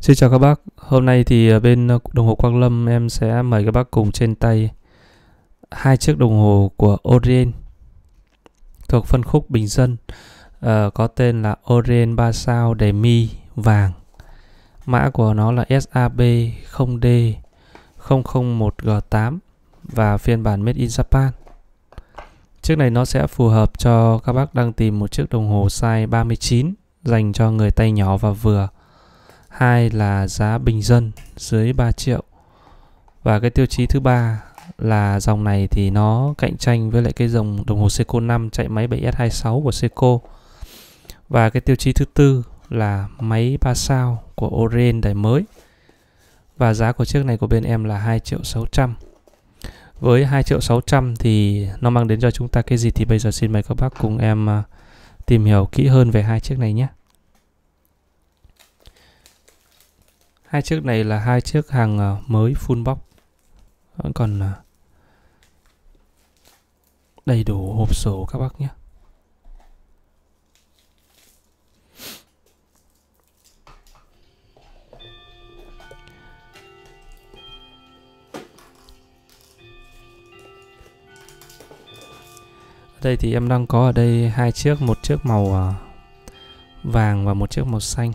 Xin chào các bác, hôm nay thì ờ, bên ờ, đồng hồ Quang Lâm em sẽ mời các bác cùng trên tay hai chiếc đồng hồ của Orient thuộc phân khúc bình dân uh, có tên là Orient 3 sao đề mi vàng mã của nó là SAB 0D 001G8 và phiên bản made in Japan chiếc này nó sẽ phù hợp cho các bác đang tìm một chiếc đồng hồ size 39 dành cho người tay nhỏ và vừa hai là giá bình dân dưới 3 triệu và cái tiêu chí thứ ba là dòng này thì nó cạnh tranh với lại cái dòng đồng hồ Seiko 5 chạy máy 7S26 của Seiko và cái tiêu chí thứ tư là máy 3 sao của Orange đời mới và giá của chiếc này của bên em là 2 triệu 600 với 2 triệu 600 thì nó mang đến cho chúng ta cái gì thì bây giờ xin mời các bác cùng em à, tìm hiểu kỹ hơn về hai chiếc này nhé hai chiếc này là hai chiếc hàng ờ, mới full box vẫn còn ờ, đầy đủ hộp sổ các bác nhé Ở đây thì em đang có ở đây hai chiếc một chiếc màu ờ, vàng và một chiếc màu xanh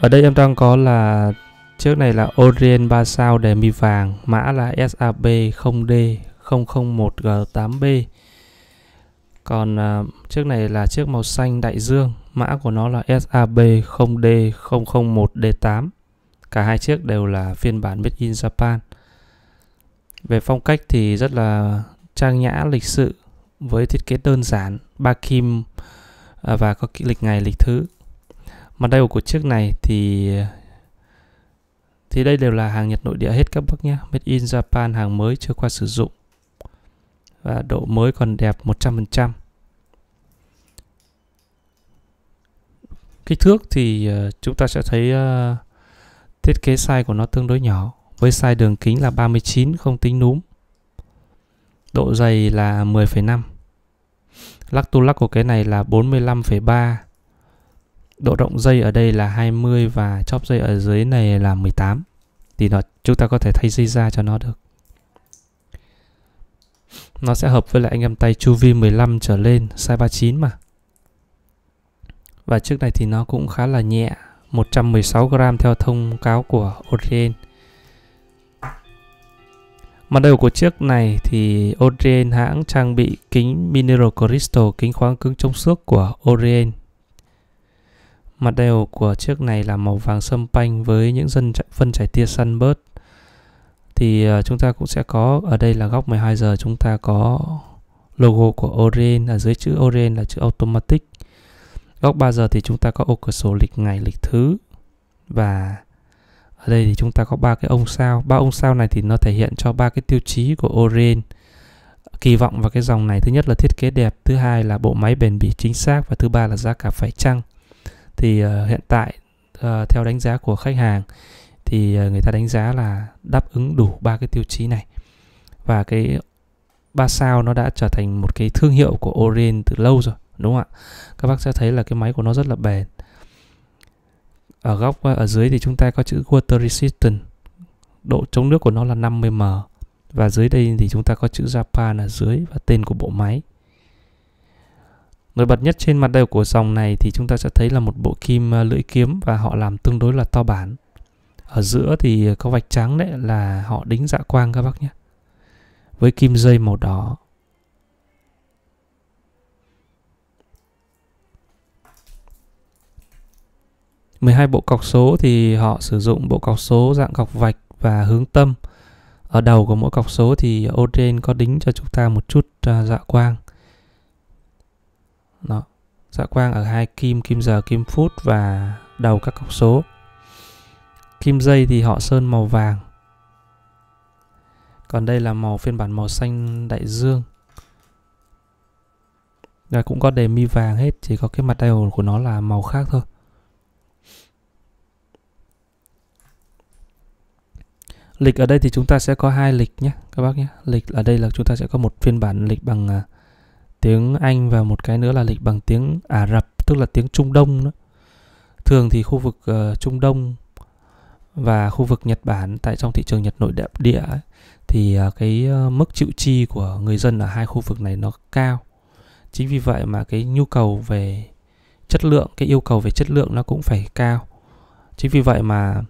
Ở đây em đang có là chiếc này là Orient 3 sao đề mi vàng, mã là SAB0D001G8B. Còn uh, chiếc này là chiếc màu xanh đại dương, mã của nó là SAB0D001D8. Cả hai chiếc đều là phiên bản made in Japan. Về phong cách thì rất là trang nhã lịch sự với thiết kế đơn giản, ba kim à, và có lịch ngày lịch thứ Mặt đây của chiếc này thì thì đây đều là hàng Nhật nội địa hết các bác nhé. Made in Japan hàng mới chưa qua sử dụng. Và độ mới còn đẹp 100%. Kích thước thì ờ, chúng ta sẽ thấy ờ, thiết kế size của nó tương đối nhỏ. Với size đường kính là 39 không tính núm. Độ dày là 10,5. Lắc tu lắc của cái này là 45,3 độ rộng dây ở đây là 20 và chóp dây ở dưới này là 18 thì nó chúng ta có thể thay dây ra cho nó được nó sẽ hợp với lại anh em tay chu vi 15 trở lên size 39 mà và trước này thì nó cũng khá là nhẹ 116 gram theo thông cáo của Orient Mặt đầu của chiếc này thì Orient hãng trang bị kính Mineral Crystal, kính khoáng cứng chống xước của Orient Mặt đều của chiếc này là màu vàng sâm panh với những dân phân chảy tia sunburst. Thì ờ, chúng ta cũng sẽ có ở đây là góc 12 giờ chúng ta có logo của Orange ở à, dưới chữ Orange là chữ automatic. Góc 3 giờ thì chúng ta có ô cửa sổ lịch ngày lịch thứ và ở đây thì chúng ta có ba cái ông sao. Ba ông sao này thì nó thể hiện cho ba cái tiêu chí của Orange kỳ vọng vào cái dòng này thứ nhất là thiết kế đẹp thứ hai là bộ máy bền bỉ chính xác và thứ ba là giá cả phải chăng thì uh, hiện tại uh, theo đánh giá của khách hàng thì uh, người ta đánh giá là đáp ứng đủ ba cái tiêu chí này và cái ba sao nó đã trở thành một cái thương hiệu của Orient từ lâu rồi đúng không ạ các bác sẽ thấy là cái máy của nó rất là bền ở góc ở dưới thì chúng ta có chữ water resistant độ chống nước của nó là 50m và dưới đây thì chúng ta có chữ Japan ở dưới và tên của bộ máy Nổi bật nhất trên mặt đầu của dòng này thì chúng ta sẽ thấy là một bộ kim ờ, lưỡi kiếm và họ làm tương đối là to bản. Ở giữa thì có vạch trắng đấy là họ đính dạ quang các bác nhé. Với kim dây màu đỏ. mười hai bộ cọc số thì họ sử dụng bộ cọc số dạng cọc vạch và hướng tâm. Ở đầu của mỗi cọc số thì ô trên có đính cho chúng ta một chút ờ, dạ quang đó. Dạ quang ở hai kim, kim giờ, kim phút và đầu các cọc số. Kim dây thì họ sơn màu vàng. Còn đây là màu phiên bản màu xanh đại dương. Rồi cũng có đề mi vàng hết, chỉ có cái mặt đầu của nó là màu khác thôi. Lịch ở đây thì chúng ta sẽ có hai lịch nhé các bác nhé. Lịch ở đây là chúng ta sẽ có một phiên bản lịch bằng à, tiếng Anh và một cái nữa là lịch bằng tiếng Ả Rập tức là tiếng Trung Đông đó. Thường thì khu vực uh, Trung Đông và khu vực Nhật Bản tại trong thị trường Nhật nội địa, địa ấy, thì uh, cái uh, mức chịu chi của người dân ở hai khu vực này nó cao. Chính vì vậy mà cái nhu cầu về chất lượng, cái yêu cầu về chất lượng nó cũng phải cao. Chính vì vậy mà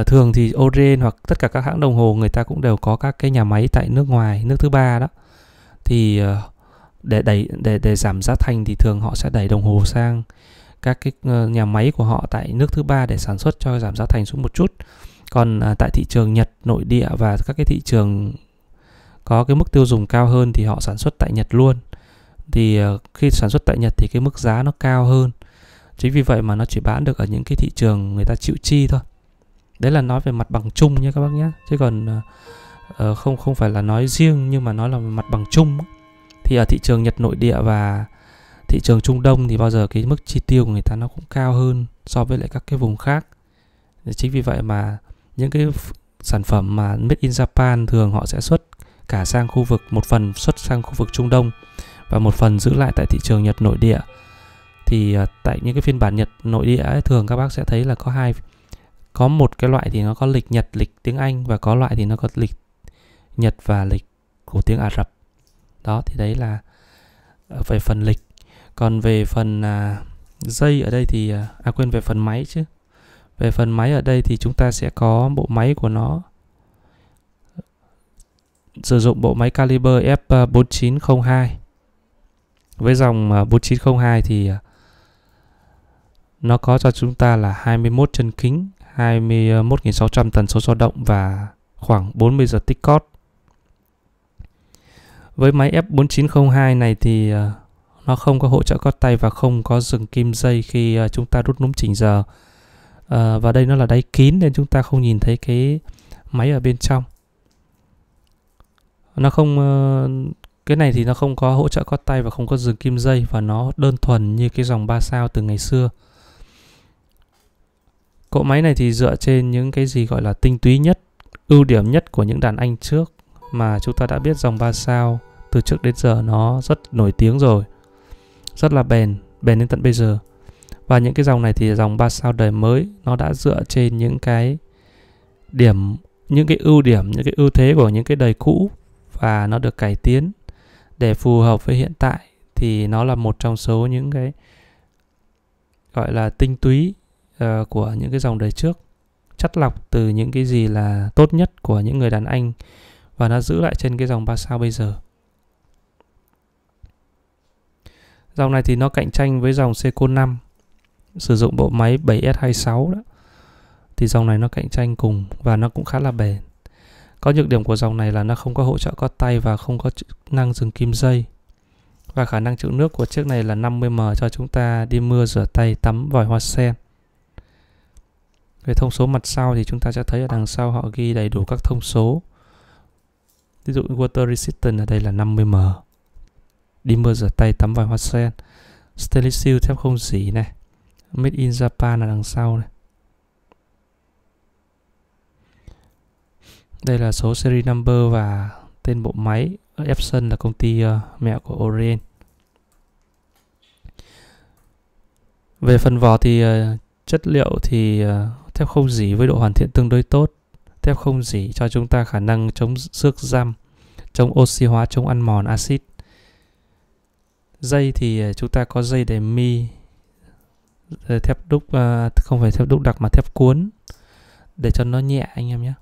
uh, thường thì Oren hoặc tất cả các hãng đồng hồ người ta cũng đều có các cái nhà máy tại nước ngoài, nước thứ ba đó. Thì uh, để đẩy để để giảm giá thành thì thường họ sẽ đẩy đồng hồ sang các cái ờ, nhà máy của họ tại nước thứ ba để sản xuất cho giảm giá thành xuống một chút còn à, tại thị trường Nhật nội địa và các cái thị trường có cái mức tiêu dùng cao hơn thì họ sản xuất tại Nhật luôn thì ờ, khi sản xuất tại Nhật thì cái mức giá nó cao hơn chính vì vậy mà nó chỉ bán được ở những cái thị trường người ta chịu chi thôi đấy là nói về mặt bằng chung nha các bác nhé chứ còn ờ, không không phải là nói riêng nhưng mà nói là mặt bằng chung thì ở thị trường Nhật nội địa và thị trường Trung Đông thì bao giờ cái mức chi tiêu của người ta nó cũng cao hơn so với lại các cái vùng khác chính vì vậy mà những cái sản phẩm mà made in Japan thường họ sẽ xuất cả sang khu vực một phần xuất sang khu vực Trung Đông và một phần giữ lại tại thị trường Nhật nội địa thì ờ, tại những cái phiên bản Nhật nội địa ấy, thường các bác sẽ thấy là có hai có một cái loại thì nó có lịch Nhật lịch tiếng Anh và có loại thì nó có lịch Nhật và lịch của tiếng Ả Rập đó thì đấy là ờ, về phần lịch còn về phần à, dây ở đây thì à, à quên về phần máy chứ về phần máy ở đây thì chúng ta sẽ có bộ máy của nó sử dụng bộ máy caliber F4902 với dòng 4902 à, thì à, nó có cho chúng ta là 21 chân kính 21.600 tần số dao động và khoảng 40 giờ tích cót với máy F4902 này thì ờ, nó không có hỗ trợ cót tay và không có dừng kim dây khi ờ, chúng ta rút núm chỉnh giờ à, và đây nó là đáy kín nên chúng ta không nhìn thấy cái máy ở bên trong nó không cái này thì nó không có hỗ trợ cót tay và không có dừng kim dây và nó đơn thuần như cái dòng 3 sao từ ngày xưa cỗ máy này thì dựa trên những cái gì gọi là tinh túy nhất ưu điểm nhất của những đàn anh trước mà chúng ta đã biết dòng 3 sao từ trước đến giờ nó rất nổi tiếng rồi rất là bền bền đến tận bây giờ và những cái dòng này thì dòng 3 sao đời mới nó đã dựa trên những cái điểm những cái ưu điểm những cái ưu thế của những cái đời cũ và nó được cải tiến để phù hợp với hiện tại thì nó là một trong số những cái gọi là tinh túy uh, của những cái dòng đời trước chắt lọc từ những cái gì là tốt nhất của những người đàn anh và nó giữ lại trên cái dòng 3 sao bây giờ dòng này thì nó cạnh tranh với dòng Seiko 5 sử dụng bộ máy 7S26 đó thì dòng này nó cạnh tranh cùng và nó cũng khá là bền có nhược điểm của dòng này là nó không có hỗ trợ có tay và không có chức năng dừng kim dây và khả năng chịu nước của chiếc này là 50m cho chúng ta đi mưa rửa tay tắm vòi hoa sen về thông số mặt sau thì chúng ta sẽ thấy ở đằng sau họ ghi đầy đủ các thông số Ví dụ water resistant ở đây là 50m. Đi mưa rửa tay tắm vài hoa sen. Stainless steel thép không dỉ này. Made in Japan là đằng sau này. Đây là số series number và tên bộ máy. Epson là công ty uh, ờ, mẹ của Orient. Về phần vỏ thì uh, chất liệu thì uh, thép không dỉ với độ hoàn thiện tương đối tốt thép không dỉ cho chúng ta khả năng chống xước giam, chống oxy hóa, chống ăn mòn axit. Dây thì ờ, chúng ta có dây để mi, ờ, thép đúc, ờ, không phải thép đúc đặc mà thép cuốn, để cho nó nhẹ anh em nhé.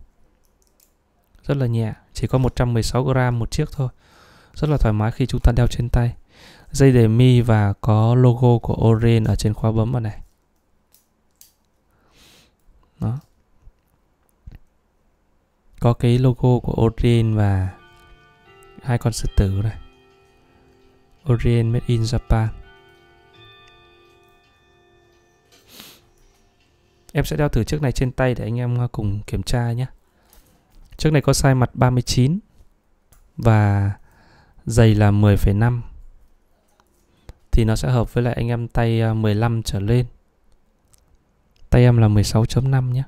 Rất là nhẹ, chỉ có 116 gram một chiếc thôi. Rất là thoải mái khi chúng ta đeo trên tay. Dây để mi và có logo của Orange ở trên khóa bấm ở này. có cái logo của Orien và hai con sư tử này Orien made in Japan Em sẽ đeo thử chiếc này trên tay để anh em cùng kiểm tra nhé Chiếc này có size mặt 39 Và dày là 10,5 Thì nó sẽ hợp với lại anh em tay 15 à, trở lên Tay em là 16.5 nhé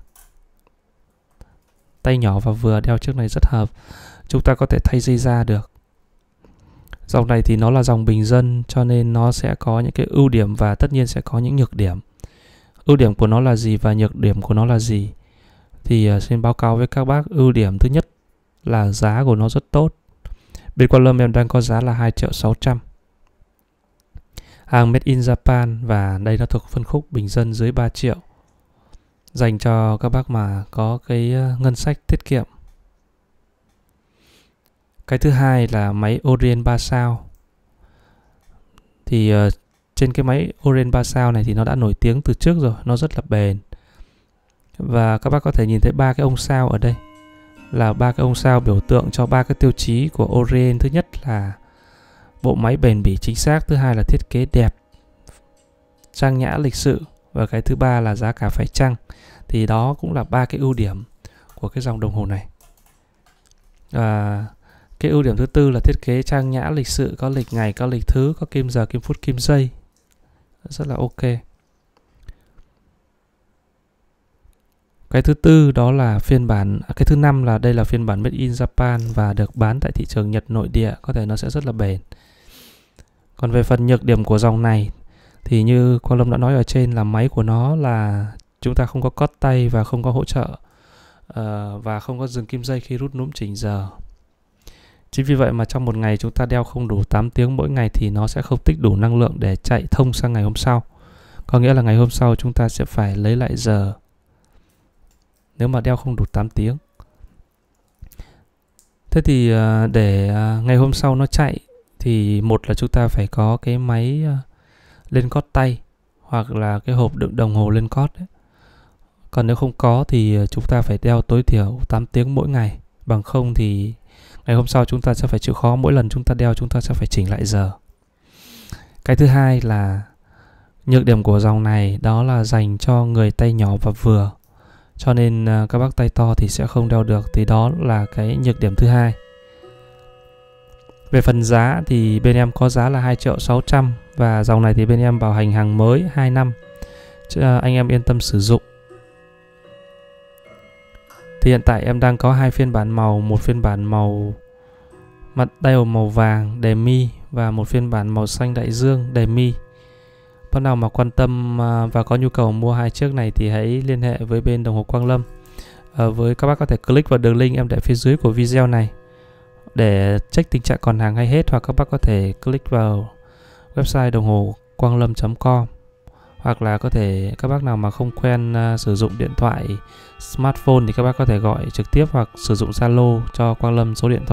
Tay nhỏ và vừa đeo chiếc này rất hợp. Chúng ta có thể thay dây da được. Dòng này thì nó là dòng bình dân cho nên nó sẽ có những cái ưu điểm và tất nhiên sẽ có những nhược điểm. Ưu điểm của nó là gì và nhược điểm của nó là gì? Thì à, xin báo cáo với các bác ưu điểm thứ nhất là giá của nó rất tốt. bên lâm em đang có giá là 2 triệu 600 hàng made in Japan và đây nó thuộc phân khúc bình dân dưới 3 triệu dành cho các bác mà có cái ờ, ngân sách tiết kiệm. Cái thứ hai là máy Orient 3 sao. Thì ờ, trên cái máy Orient 3 sao này thì nó đã nổi tiếng từ trước rồi, nó rất là bền. Và các bác có thể nhìn thấy ba cái ông sao ở đây là ba cái ông sao biểu tượng cho ba cái tiêu chí của Orient. Thứ nhất là bộ máy bền bỉ chính xác, thứ hai là thiết kế đẹp, trang nhã lịch sự và cái thứ ba là giá cả phải chăng thì đó cũng là ba cái ưu điểm của cái dòng đồng hồ này à, cái ưu điểm thứ tư là thiết kế trang nhã lịch sự có lịch ngày có lịch thứ có kim giờ kim phút kim giây rất là ok cái thứ tư đó là phiên bản à, cái thứ năm là đây là phiên bản made in Japan và được bán tại thị trường Nhật nội địa có thể nó sẽ rất là bền còn về phần nhược điểm của dòng này thì như Quang Lâm đã nói ở trên là máy của nó là chúng ta không có cót tay và không có hỗ trợ uh, và không có dừng kim dây khi rút núm chỉnh giờ Chính vì vậy mà trong một ngày chúng ta đeo không đủ 8 tiếng mỗi ngày thì nó sẽ không tích đủ năng lượng để chạy thông sang ngày hôm sau. Có nghĩa là ngày hôm sau chúng ta sẽ phải lấy lại giờ nếu mà đeo không đủ 8 tiếng. Thế thì ờ, để ờ, ngày hôm sau nó chạy thì một là chúng ta phải có cái máy lên cót tay hoặc là cái hộp đựng đồng hồ lên cót ấy. Còn nếu không có thì ờ, chúng ta phải đeo tối thiểu 8 tiếng mỗi ngày. Bằng không thì ngày hôm sau chúng ta sẽ phải chịu khó mỗi lần chúng ta đeo chúng ta sẽ phải chỉnh lại giờ. Cái thứ hai là nhược điểm của dòng này đó là dành cho người tay nhỏ và vừa. Cho nên ờ, các bác tay to thì sẽ không đeo được thì đó là cái nhược điểm thứ hai. Về phần giá thì bên em có giá là 2 triệu 600 và dòng này thì bên em bảo hành hàng mới 2 năm. Chứ à, anh em yên tâm sử dụng. Thì hiện tại em đang có hai phiên bản màu, một phiên bản màu mặt đeo màu vàng mi và một phiên bản màu xanh đại dương mi Bác nào mà quan tâm à, và có nhu cầu mua hai chiếc này thì hãy liên hệ với bên đồng hồ Quang Lâm. À, với các bác có thể click vào đường link em để phía dưới của video này. Để check tình trạng còn hàng hay hết hoặc các bác có thể click vào website đồng hồ quang lâm.com hoặc là có thể các bác nào mà không quen uh, sử dụng điện thoại smartphone thì các bác có thể gọi trực tiếp hoặc sử dụng Zalo cho Quang Lâm số điện thoại